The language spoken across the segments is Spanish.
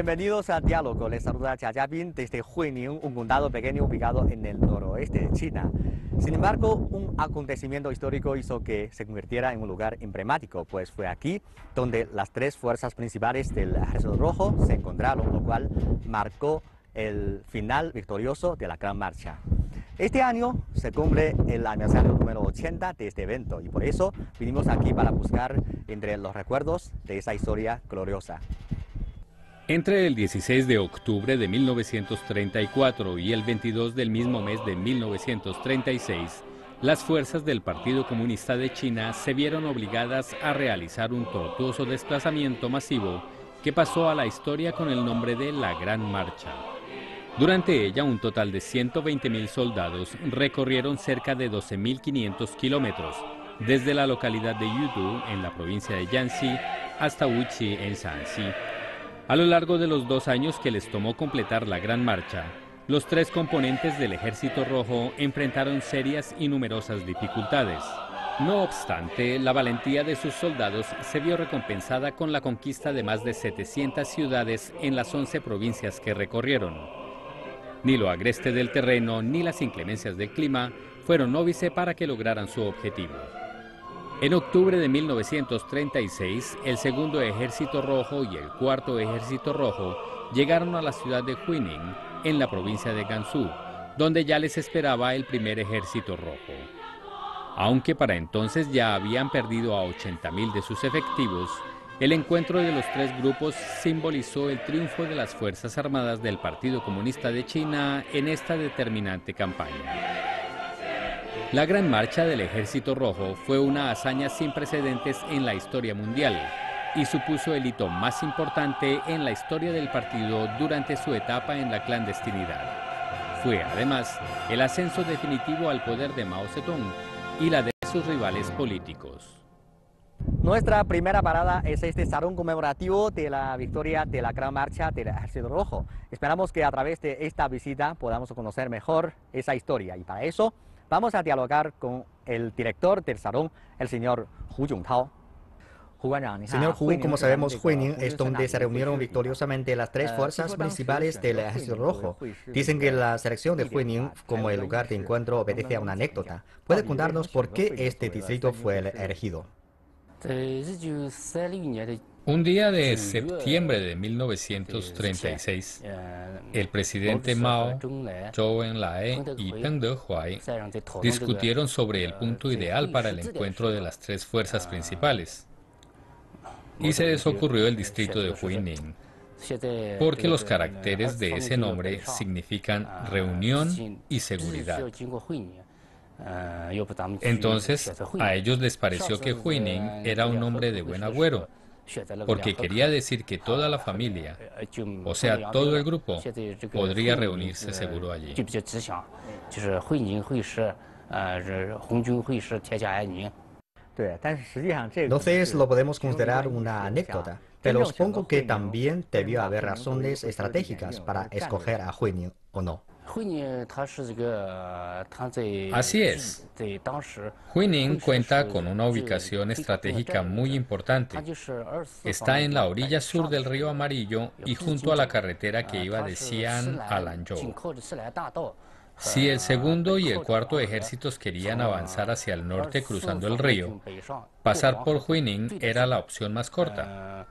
Bienvenidos a Diálogo. Les saluda Chachapin desde Huining, un condado pequeño ubicado en el noroeste de China. Sin embargo, un acontecimiento histórico hizo que se convirtiera en un lugar emblemático, pues fue aquí donde las tres fuerzas principales del Ejército Rojo se encontraron, lo cual marcó el final victorioso de la Gran Marcha. Este año se cumple el aniversario número 80 de este evento y por eso vinimos aquí para buscar entre los recuerdos de esa historia gloriosa. Entre el 16 de octubre de 1934 y el 22 del mismo mes de 1936, las fuerzas del Partido Comunista de China se vieron obligadas a realizar un tortuoso desplazamiento masivo que pasó a la historia con el nombre de la Gran Marcha. Durante ella, un total de 120.000 soldados recorrieron cerca de 12.500 kilómetros, desde la localidad de Yudu, en la provincia de Jiangxi, hasta Wuxi, en Shaanxi, a lo largo de los dos años que les tomó completar la gran marcha, los tres componentes del Ejército Rojo enfrentaron serias y numerosas dificultades. No obstante, la valentía de sus soldados se vio recompensada con la conquista de más de 700 ciudades en las 11 provincias que recorrieron. Ni lo agreste del terreno ni las inclemencias del clima fueron óbice para que lograran su objetivo. En octubre de 1936, el segundo ejército rojo y el cuarto ejército rojo llegaron a la ciudad de Huining, en la provincia de Gansu, donde ya les esperaba el primer ejército rojo. Aunque para entonces ya habían perdido a 80.000 de sus efectivos, el encuentro de los tres grupos simbolizó el triunfo de las Fuerzas Armadas del Partido Comunista de China en esta determinante campaña. La Gran Marcha del Ejército Rojo fue una hazaña sin precedentes en la historia mundial y supuso el hito más importante en la historia del partido durante su etapa en la clandestinidad. Fue además el ascenso definitivo al poder de Mao Zedong y la de sus rivales políticos. Nuestra primera parada es este salón conmemorativo de la victoria de la Gran Marcha del Ejército Rojo. Esperamos que a través de esta visita podamos conocer mejor esa historia y para eso Vamos a dialogar con el director del salón, el señor Hu Yongtao. Señor Hu, como sabemos, Huining es donde se reunieron victoriosamente las tres fuerzas principales del Ejército Rojo. Dicen que la selección de Huining ah, como el lugar de encuentro obedece a una anécdota. ¿Puede contarnos por qué este distrito fue elegido? Un día de septiembre de 1936, mm, el presidente Mao, e. Zhou Enlai y Peng Dehuai discutieron sobre el punto ideal para el encuentro de las tres fuerzas ah, principales y se les ocurrió el eh, distrito de Huining, porque eh, los eh, caracteres ah, de ese nombre significan ah, reunión y seguridad. Ah, pues, Entonces a ellos les pareció que Huining era un hombre de buen agüero, porque quería decir que toda la ah, familia, eh, eh, o sea, todo el grupo, podría reunirse eh, seguro allí. Entonces pues, ah, lo podemos considerar una anécdota, pero supongo que también debió haber razones estratégicas para escoger a Huining o no. Así es. Huining cuenta con una ubicación estratégica muy importante. Está en la orilla sur del río Amarillo y junto a la carretera que iba de Xi'an a Lanzhou. Si el segundo y el cuarto ejércitos querían avanzar hacia el norte cruzando el río, pasar por Huining era la opción más corta.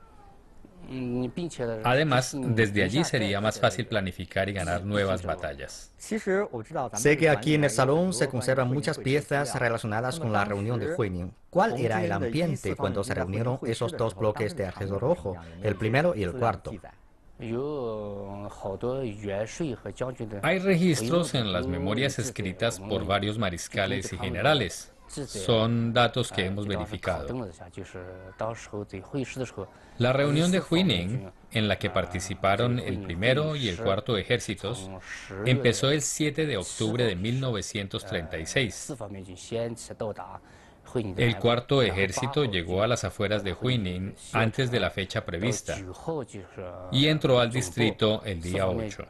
Además, desde allí sería más fácil planificar y ganar nuevas batallas. Sé que aquí en el salón se conservan muchas piezas relacionadas con la reunión de Huining. ¿Cuál era el ambiente cuando se reunieron esos dos bloques de ajedro Rojo, el primero y el cuarto? Hay registros en las memorias escritas por varios mariscales y generales son datos que hemos verificado. La reunión de Huining, en la que participaron el primero y el cuarto ejércitos, empezó el 7 de octubre de 1936. El cuarto ejército llegó a las afueras de Huining antes de la fecha prevista y entró al distrito el día 8.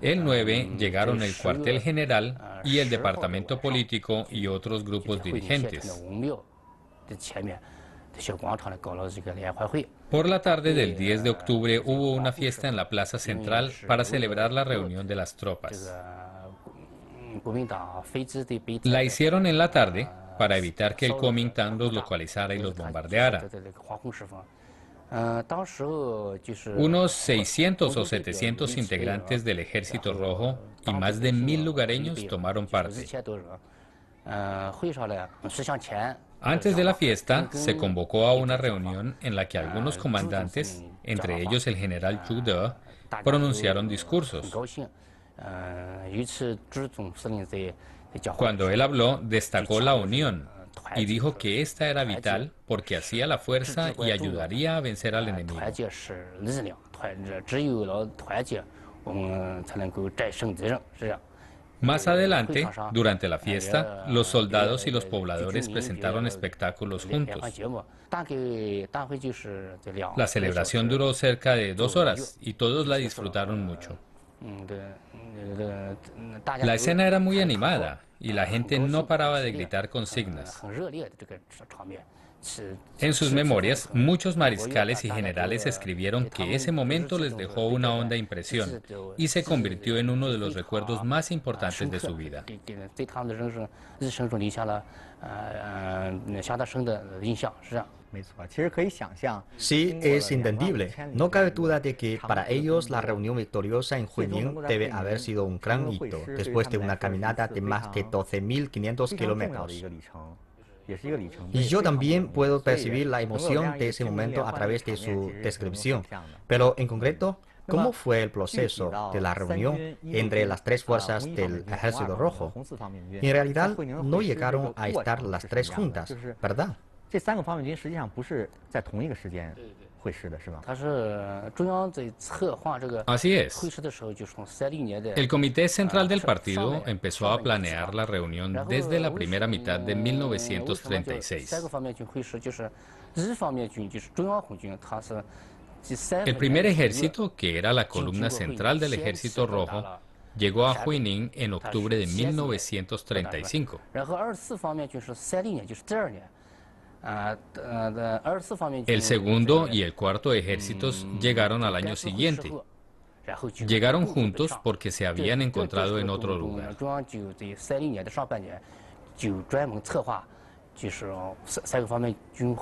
El 9 ah, llegaron el cuartel general ah, y el departamento político y otros grupos dirigentes. Por la tarde del 10 de eh, octubre hubo una fiesta en la Plaza Central para eh, celebrar la reunión de las tropas. La mm, hicieron en la tarde para evitar que el Kuomintang los localizara y los bombardeara. Unos 600 o 700 integrantes del Ejército Rojo y más de mil lugareños tomaron parte. Antes de la fiesta, se convocó a una reunión en la que algunos comandantes, entre ellos el general Zhu De, pronunciaron discursos. Cuando él habló, destacó la unión, y dijo que esta era vital porque hacía la fuerza y ayudaría a vencer al enemigo. Más adelante, durante la fiesta, los soldados y los pobladores presentaron espectáculos juntos. La celebración duró cerca de dos horas y todos la disfrutaron mucho. La escena era muy animada y la gente no paraba de gritar consignas. En sus memorias, muchos mariscales y generales escribieron que ese momento les dejó una honda impresión y se convirtió en uno de los recuerdos más importantes de su vida. Sí, es entendible. No cabe duda de que para ellos la reunión victoriosa en Junín debe haber sido un gran hito, después de una caminata de más de 12.500 kilómetros. Y yo también puedo percibir la emoción de ese momento a través de su descripción. Pero en concreto, ¿Cómo fue el proceso de la reunión entre las tres fuerzas del Ejército Rojo? En realidad, no llegaron a estar las tres juntas, ¿verdad? Así es. El Comité Central del Partido empezó a planear la reunión desde la primera mitad de 1936. El primer ejército, que era la columna central del Ejército Rojo, llegó a Huining en octubre de 1935. El segundo y el cuarto ejércitos llegaron al año siguiente. Llegaron juntos porque se habían encontrado en otro lugar.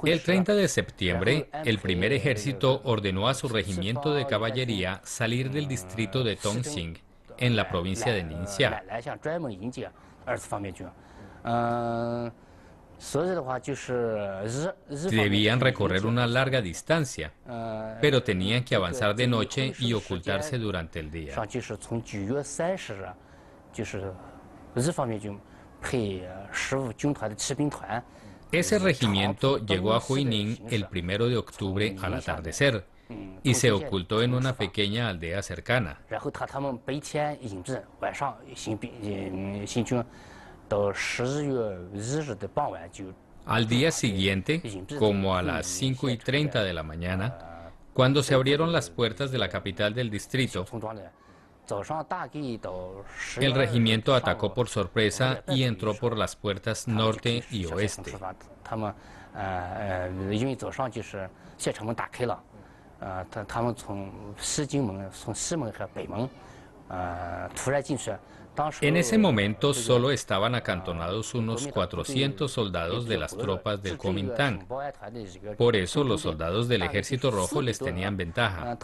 El 30 de septiembre, el primer ejército ordenó a su regimiento de caballería salir del distrito de Tongxing, en la provincia de Ningxia. Debían recorrer una larga distancia, pero tenían que avanzar de noche y ocultarse durante el día. Ese regimiento llegó a Huining el primero de octubre al atardecer y se ocultó en una pequeña aldea cercana. Al día siguiente, como a las 5 y 30 de la mañana, cuando se abrieron las puertas de la capital del distrito, el regimiento atacó por sorpresa y entró por las puertas norte y oeste. En ese momento solo estaban acantonados unos 400 soldados de las tropas del Kuomintang. Por eso los soldados del Ejército Rojo les tenían ventaja.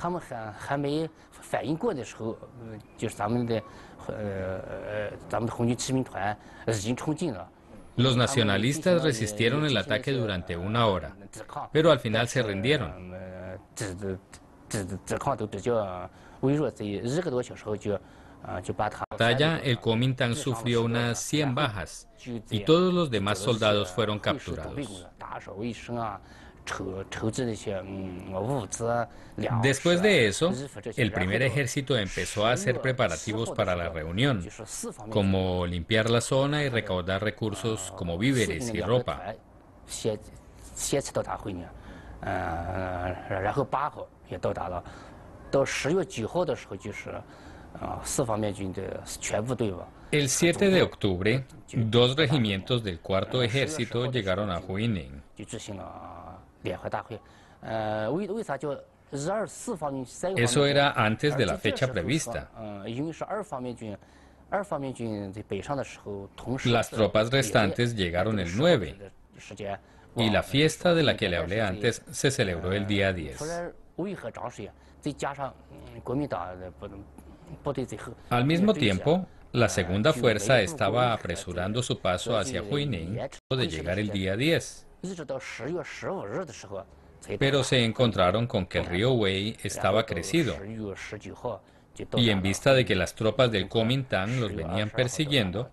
Los nacionalistas resistieron el ataque durante una hora, pero al final se rindieron la Batalla, el Kuomintang sufrió unas 100 bajas y todos los demás soldados fueron capturados. Después de eso, el primer ejército empezó a hacer preparativos para la reunión, como limpiar la zona y recaudar recursos como víveres y ropa. El 7 de octubre, dos regimientos del Cuarto Ejército llegaron a Huining. Eso era antes de la fecha prevista. Las tropas restantes llegaron el 9 y la fiesta de la que le hablé antes se celebró el día 10. Al mismo tiempo, la segunda fuerza estaba apresurando su paso hacia Huining de llegar el día 10. Pero se encontraron con que el río Wei estaba crecido. Y en vista de que las tropas del Kuomintang los venían persiguiendo,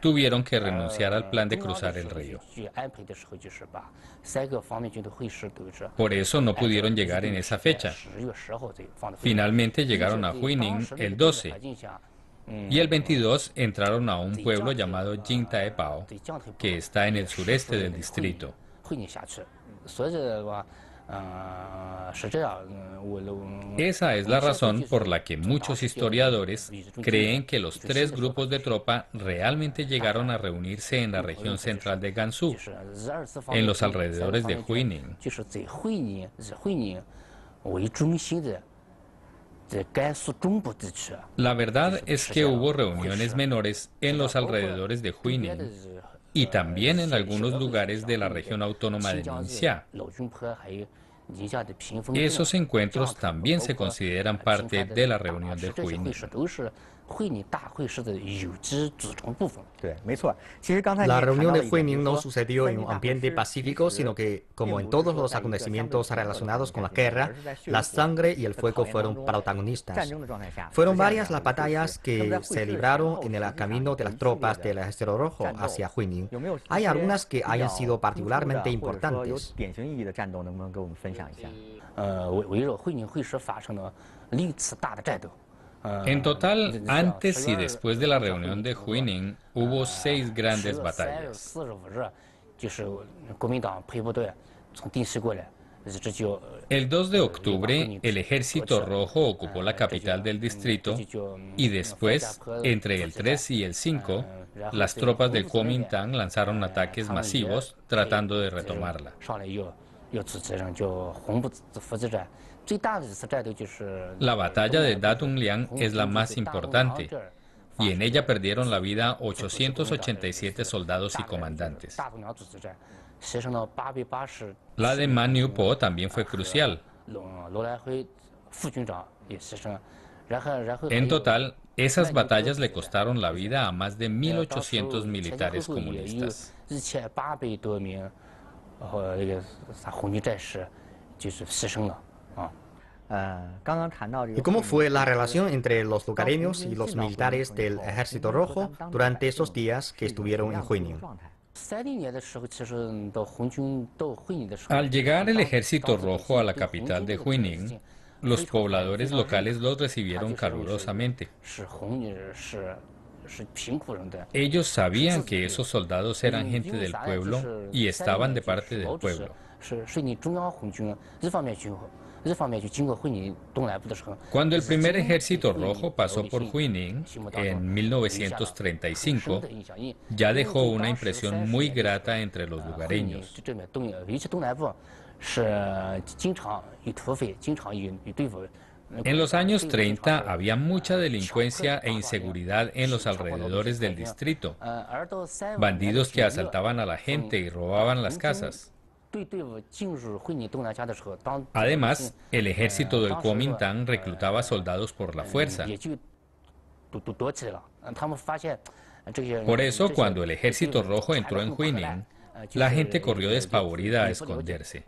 Tuvieron que renunciar al plan de cruzar el río. Por eso no pudieron llegar en esa fecha. Finalmente llegaron a Huining el 12 y el 22 entraron a un pueblo llamado Jingtaepao, que está en el sureste del distrito. Ah, mm, Esa es la razón por la que muchos historiadores creen que los tres grupos de tropa realmente llegaron a reunirse en la región central de Gansu, en los alrededores de Huining. La verdad es que hubo reuniones menores en los alrededores de Huining y también eh, en algunos lugares de la región autónoma de Ningxia. Esos encuentros también se consideran parte de la reunión del juicio la reunión de Huining no sucedió en un ambiente pacífico, sino que, como en todos los acontecimientos relacionados con la guerra, la sangre y el fuego fueron protagonistas. Fueron varias las batallas que se libraron en el camino de las tropas del Ejército Rojo hacia Huining. Hay algunas que hayan sido particularmente importantes. En total, antes y después de la reunión de Huining, hubo seis grandes batallas. El 2 de octubre, el ejército rojo ocupó la capital del distrito y después, entre el 3 y el 5, las tropas del Kuomintang lanzaron ataques masivos tratando de retomarla. La batalla de Liang es la más importante y en ella perdieron la vida 887 soldados y comandantes. La de manupo también fue crucial. En total, esas batallas le costaron la vida a más de 1.800 militares comunistas. ¿Y cómo fue la relación entre los lugareños y los militares del Ejército Rojo durante esos días que estuvieron en Huining? Al llegar el Ejército Rojo a la capital de Huining, los pobladores locales los recibieron calurosamente. Ellos sabían que esos soldados eran gente del pueblo y estaban de parte del pueblo. Cuando el primer ejército rojo pasó por Huining en 1935, ya dejó una impresión muy grata entre los lugareños. En los años 30 había mucha delincuencia e inseguridad en los alrededores del distrito, bandidos que asaltaban a la gente y robaban las casas. Además, el ejército del Kuomintang reclutaba soldados por la fuerza. Por eso, cuando el ejército rojo entró en Huining, la gente corrió despavorida a esconderse.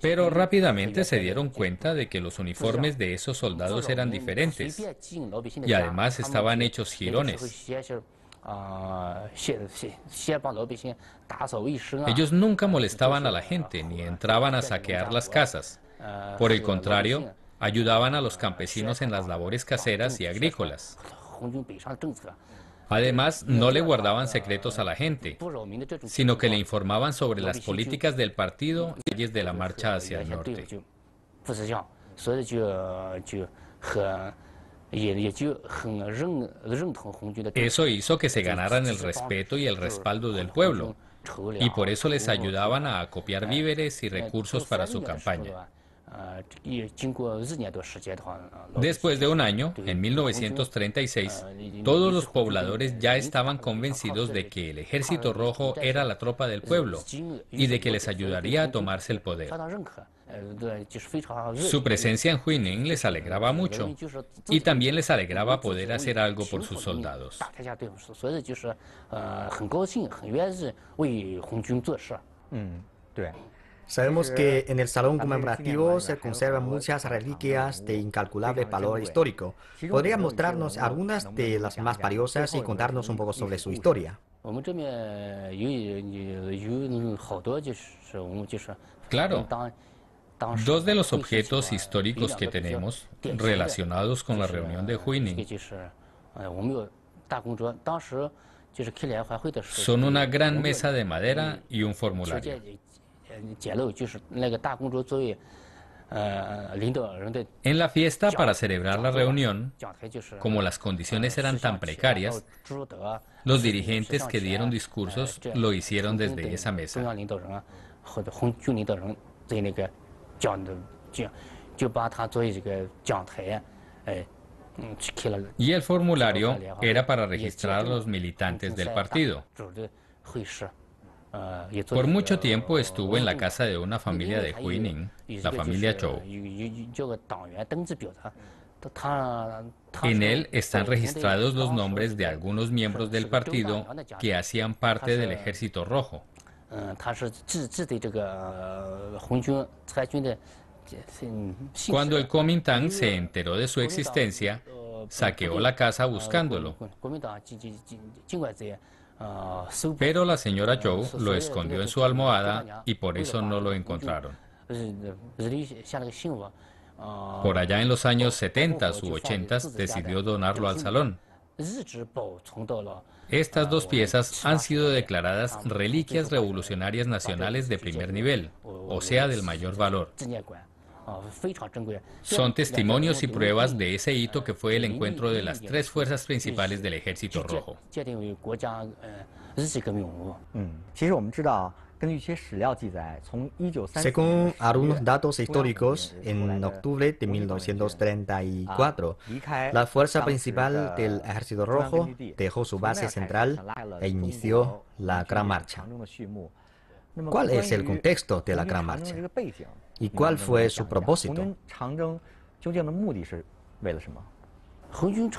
Pero rápidamente se dieron cuenta de que los uniformes de esos soldados eran diferentes y además estaban hechos jirones. Ellos nunca molestaban a la gente ni entraban a saquear las casas. Por el contrario, ayudaban a los campesinos en las labores caseras y agrícolas. Además, no le guardaban secretos a la gente, sino que le informaban sobre las políticas del partido y leyes de la marcha hacia el norte. Eso hizo que se ganaran el respeto y el respaldo del pueblo, y por eso les ayudaban a acopiar víveres y recursos para su campaña. Después de un año, en 1936, todos los pobladores ya estaban convencidos de que el ejército rojo era la tropa del pueblo y de que les ayudaría a tomarse el poder. Su presencia en Huining les alegraba mucho y también les alegraba poder hacer algo por sus soldados. Sabemos que en el salón conmemorativo se conservan muchas reliquias de incalculable valor histórico. ¿Podría mostrarnos algunas de las más valiosas y contarnos un poco sobre su historia? Claro. Dos de los objetos históricos que tenemos relacionados con la reunión de Huining son una gran mesa de madera y un formulario. En la fiesta para celebrar la reunión, como las condiciones eran tan precarias, los dirigentes que dieron discursos lo hicieron desde esa mesa y el formulario era para registrar a los militantes del partido. Por mucho tiempo estuvo en la casa de una familia de Huining, la familia Chou. En él están registrados los nombres de algunos miembros del partido que hacían parte del Ejército Rojo. Cuando el Kuomintang se enteró de su existencia, saqueó la casa buscándolo. Pero la señora Zhou lo escondió en su almohada y por eso no lo encontraron. Por allá en los años 70 u 80 decidió donarlo al salón. Estas dos piezas han sido declaradas reliquias revolucionarias nacionales de primer nivel, o sea, del mayor valor. Son testimonios y pruebas de ese hito que fue el encuentro de las tres fuerzas principales del Ejército Rojo. Mm. Hm. Hm. Según algunos datos históricos, en octubre de 1934, la fuerza principal del Ejército Rojo dejó su base central e inició la Gran Marcha. ¿Cuál es el contexto de la Gran Marcha? ¿Y cuál fue su propósito? En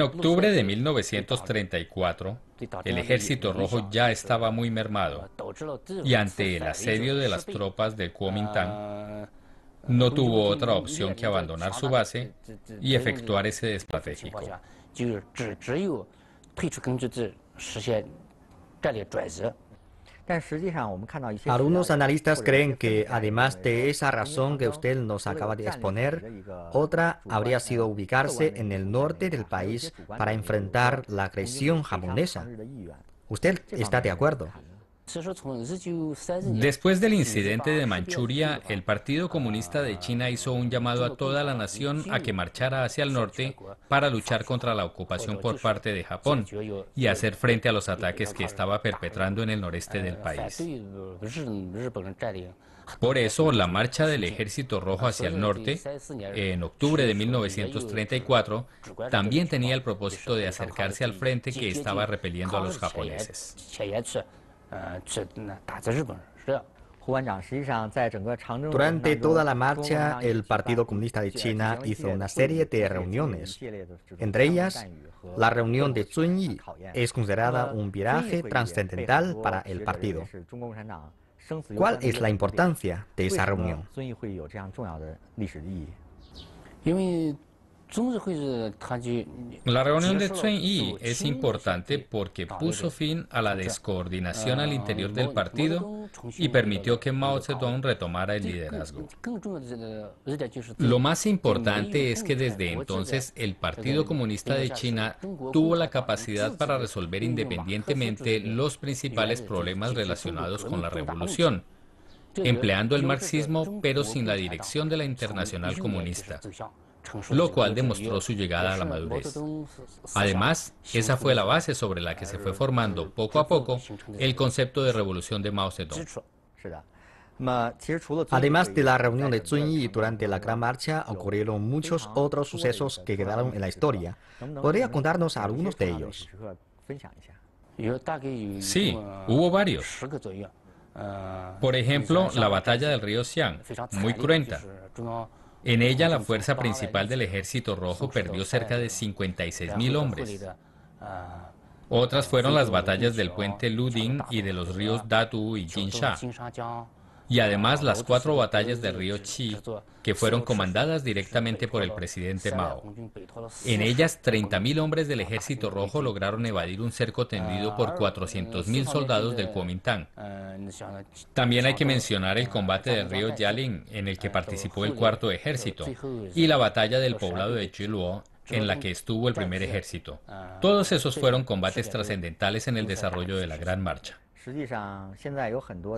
octubre de 1934, el ejército rojo ya estaba muy mermado y ante el asedio de las tropas del Kuomintang, no tuvo otra opción que abandonar su base y efectuar ese estratégico. Ah, Algunos analistas creen que, además de esa razón que usted nos acaba de exponer, ah, otra habría sido ubicarse en el norte del país para enfrentar la agresión japonesa. ¿Usted está de acuerdo? Después del incidente de Manchuria, el Partido Comunista de China hizo un llamado a toda la nación a que marchara hacia el norte para luchar contra la ocupación por parte de Japón y hacer frente a los ataques que estaba perpetrando en el noreste del país. Por eso, la marcha del Ejército Rojo hacia el norte, en octubre de 1934, también tenía el propósito de acercarse al frente que estaba repeliendo a los japoneses durante toda la marcha, el Partido Comunista de China hizo una serie de reuniones. Entre ellas, la reunión de Sun Yi es considerada un viraje trascendental para el partido. ¿Cuál es la importancia de esa reunión? La reunión de Tsuen Yi es importante porque puso fin a la descoordinación al interior del partido y permitió que Mao Zedong retomara el liderazgo. Lo más importante es que desde entonces el Partido Comunista de China tuvo la capacidad para resolver independientemente los principales problemas relacionados con la revolución empleando el marxismo pero sin la dirección de la Internacional Comunista lo cual demostró su llegada a la madurez. Además, esa fue la base sobre la que se fue formando poco a poco el concepto de revolución de Mao Zedong. Además de la reunión de Zunyi durante la Gran Marcha, ocurrieron muchos otros sucesos que quedaron en la historia. ¿Podría contarnos algunos de ellos? Sí, hubo varios. Por ejemplo, la batalla del río Xiang, muy cruenta. En ella la fuerza principal del ejército rojo perdió cerca de 56.000 hombres. Otras fueron las batallas del puente Luding y de los ríos Datu y Jinsha y además las cuatro batallas del río Chi, que fueron comandadas directamente por el presidente Mao. En ellas, 30.000 hombres del Ejército Rojo lograron evadir un cerco tendido por 400.000 soldados del Kuomintang. Eh, También hay que mencionar el combate del río Yalin, en el que eh, participó el Cuarto Ejército, y la batalla del poblado de Chiluo, en la que estuvo el primer ejército. Ah, Todos esos fueron combates trascendentales en el desarrollo de la Gran Marcha.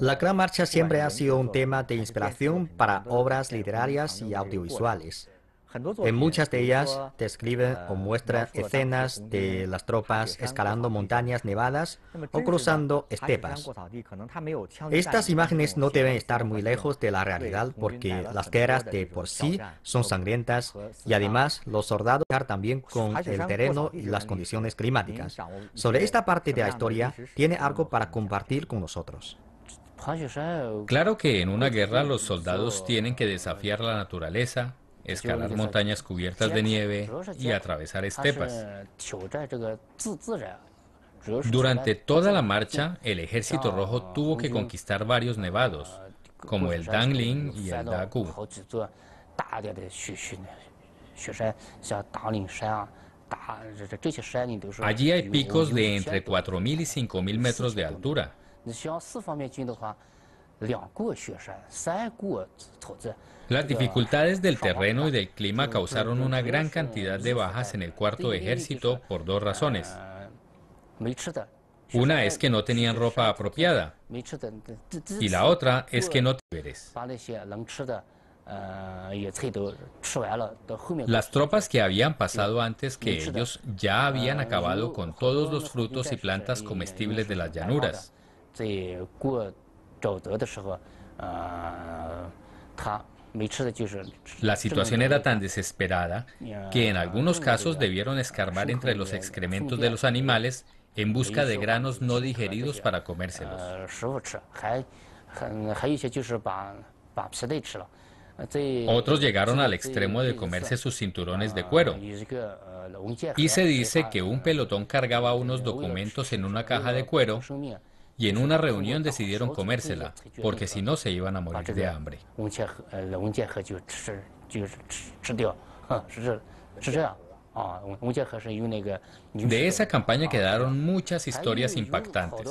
La Gran Marcha siempre ha sido un tema de inspiración para obras literarias y audiovisuales. En muchas de este, ellas describe ah, o muestra escenas de las tropas escalando montañas nevadas o cruzando estepas. Estas imágenes no deben estar muy lejos de la realidad porque las guerras de por sí son sangrientas y además los soldados también pues con el terreno y las condiciones climáticas. Sobre esta parte de la historia tiene algo para compartir con nosotros. Pues, claro que en una pues guerra los soldados tienen que eh, desafiar la naturaleza, escalar montañas cubiertas de nieve y atravesar estepas. Durante toda la marcha, el ejército rojo tuvo que conquistar varios nevados, como el Dangling y el Daku... Allí hay picos de entre 4.000 y 5.000 metros de altura. Las dificultades del terreno y del clima causaron una gran cantidad de bajas en el cuarto ejército por dos razones. Una es que no tenían ropa apropiada y la otra es que no víveres. Las tropas que habían pasado antes que ellos ya habían acabado con todos los frutos y plantas comestibles de las llanuras. La situación era tan desesperada que en algunos casos debieron escarbar entre los excrementos de los animales en busca de granos no digeridos para comérselos. Ah, este, Otros llegaron al este, extremo de este, comerse sus cinturones de ah, cuero. Y se dice que ah, un pelotón cargaba unos documentos en una caja de cuero y en una reunión decidieron comérsela, porque si no se iban a morir de hambre. Eh, de esa campaña ah, quedaron muchas historias impactantes.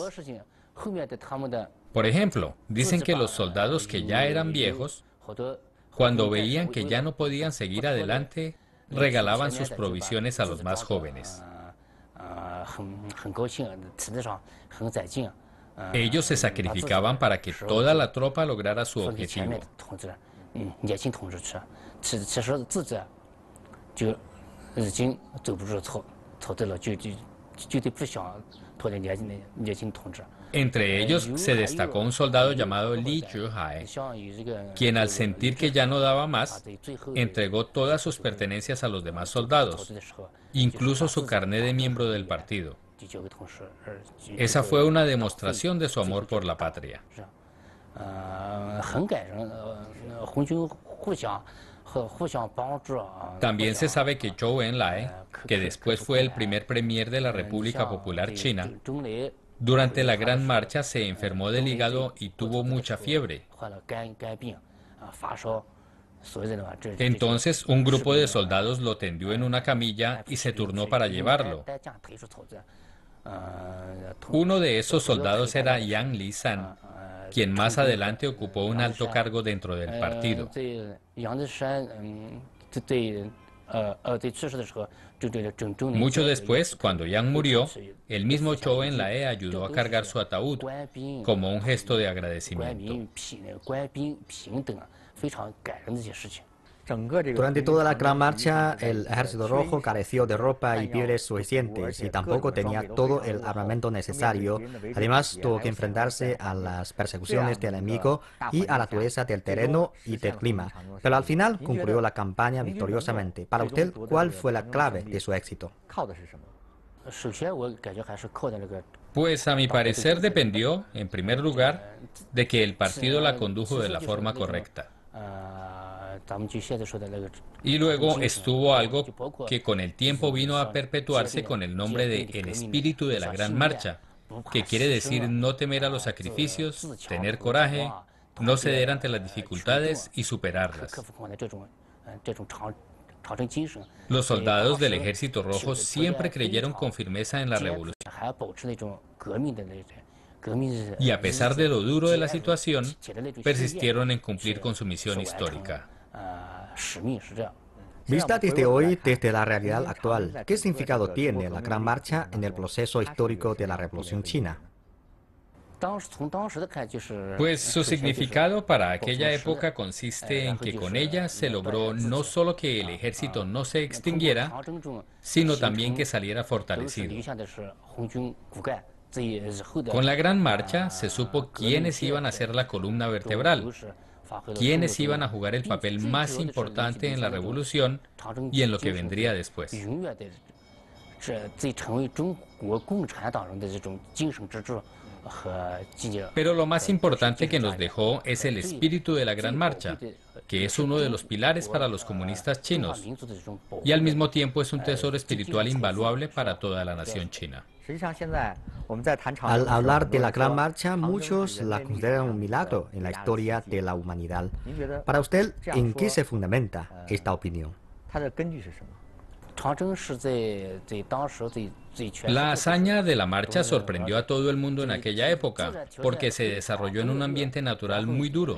Por ejemplo, dicen que los soldados que ya eran viejos, cuando veían que ya no podían seguir adelante, regalaban sus provisiones a los más jóvenes. Ah, ah, ellos se sacrificaban para que toda la tropa lograra su objetivo. Entre ellos se destacó un soldado llamado Li Zhuhai, quien al sentir que ya no daba más, entregó todas sus pertenencias a los demás soldados, incluso su carné de miembro del partido. Esa fue una demostración de su amor por la patria. También se sabe que Zhou Enlai, que después fue el primer premier de la República Popular China, durante la Gran Marcha se enfermó del hígado y tuvo mucha fiebre. Entonces un grupo de soldados lo tendió en una camilla y se turnó para llevarlo. Uno de esos soldados era Yang Li San, quien más adelante ocupó un alto cargo dentro del partido. Mucho después, cuando Yang murió, el mismo Cho en ayudó a cargar su ataúd como un gesto de agradecimiento. Durante toda la gran marcha, el ejército rojo careció de ropa y pieles suficientes y tampoco tenía todo el armamento necesario. Además, tuvo que enfrentarse a las persecuciones del enemigo y a la dureza del terreno y del clima. Pero al final concluyó la campaña victoriosamente. Para usted, ¿cuál fue la clave de su éxito? Pues a mi parecer dependió, en primer lugar, de que el partido la condujo de la forma correcta. Y luego estuvo algo que con el tiempo vino a perpetuarse con el nombre de el espíritu de la pues Gran Marcha, que quiere pues decir no temer a los sacrificios, tener coraje, no ceder ante las dificultades y superarlas. Los eh, soldados del Ejército Rojo siempre creyeron con firmeza en la revolución. Este, y a pesar eh, de lo duro de la situación, persistieron en cumplir con su misión histórica. Vista desde hoy, desde la realidad actual, ¿qué significado tiene la Gran Marcha en el proceso histórico de la Revolución China? Pues su significado para aquella época consiste en que con ella se logró no solo que el ejército no se extinguiera, sino también que saliera fortalecido. Con la Gran Marcha se supo quiénes iban a ser la columna vertebral, quienes iban a jugar el papel más importante en la revolución y en lo que vendría después. Pero lo más eh, importante que nos dejó es el eh, espíritu de la Gran Marcha, eh, que es uno de los pilares para los comunistas chinos y al mismo tiempo es un tesoro espiritual invaluable para toda la nación china. Al hablar de la Gran Marcha, muchos la consideran un milagro en la historia de la humanidad. Para usted, ¿en qué se fundamenta esta opinión? La hazaña de la marcha sorprendió a todo el mundo en aquella época, porque se desarrolló en un ambiente natural muy duro,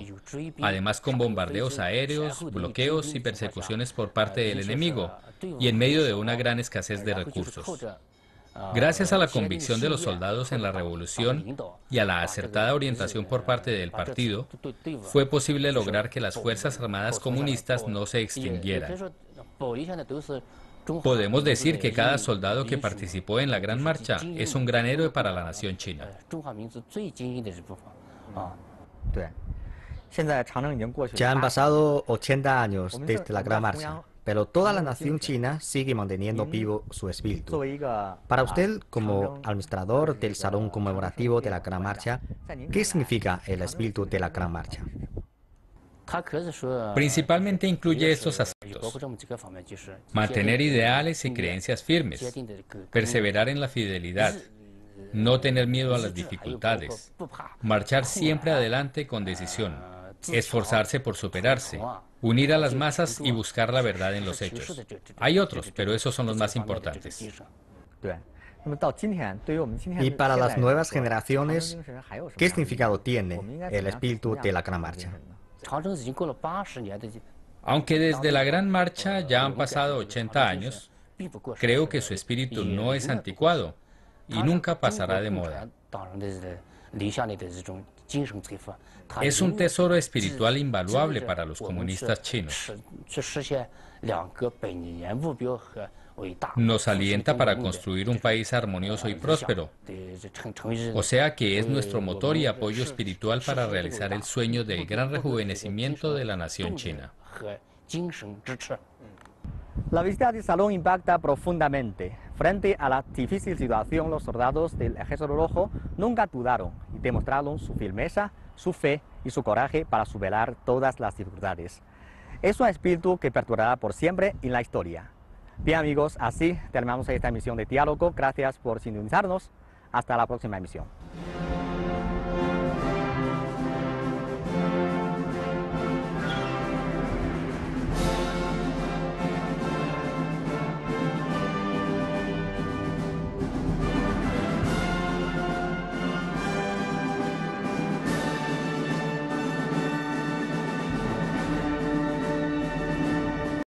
además con bombardeos aéreos, bloqueos y persecuciones por parte del enemigo, y en medio de una gran escasez de recursos. Gracias a la ah, convicción de los soldados en la revolución y a la acertada orientación por parte del partido, fue posible lograr que las Fuerzas Armadas Comunistas no se extinguieran. Podemos decir que cada soldado que participó en la Gran Marcha es un gran héroe para la nación china. Ya han pasado 80 años desde la Gran Marcha pero toda la ah, nación china sigue manteniendo vivo su espíritu. Para usted, como administrador eh, del Salón Conmemorativo de la Gran Marcha, ¿qué significa el espíritu de la Gran Marcha? Principalmente incluye estos aspectos. Mantener ideales y creencias firmes, perseverar en la fidelidad, no tener miedo a las dificultades, marchar siempre adelante con decisión, esforzarse por superarse, unir a las masas y buscar la verdad en los hechos. Hay otros, pero esos son los más importantes. Y para las nuevas generaciones, ¿qué significado tiene el espíritu de la Gran Marcha? Aunque desde la Gran Marcha ya han pasado 80 años, creo que su espíritu no es anticuado y nunca pasará de moda. Es un tesoro espiritual invaluable para los comunistas chinos. Nos alienta para construir un país armonioso y próspero. O sea que es nuestro motor y apoyo espiritual para realizar el sueño del gran rejuvenecimiento de la nación china. La visita de Salón impacta profundamente. Frente a la difícil situación, los soldados del Ejército Rojo nunca dudaron y demostraron su firmeza su fe y su coraje para superar todas las dificultades. Es un espíritu que perdurará por siempre en la historia. Bien amigos, así terminamos esta emisión de diálogo. Gracias por sintonizarnos. Hasta la próxima emisión.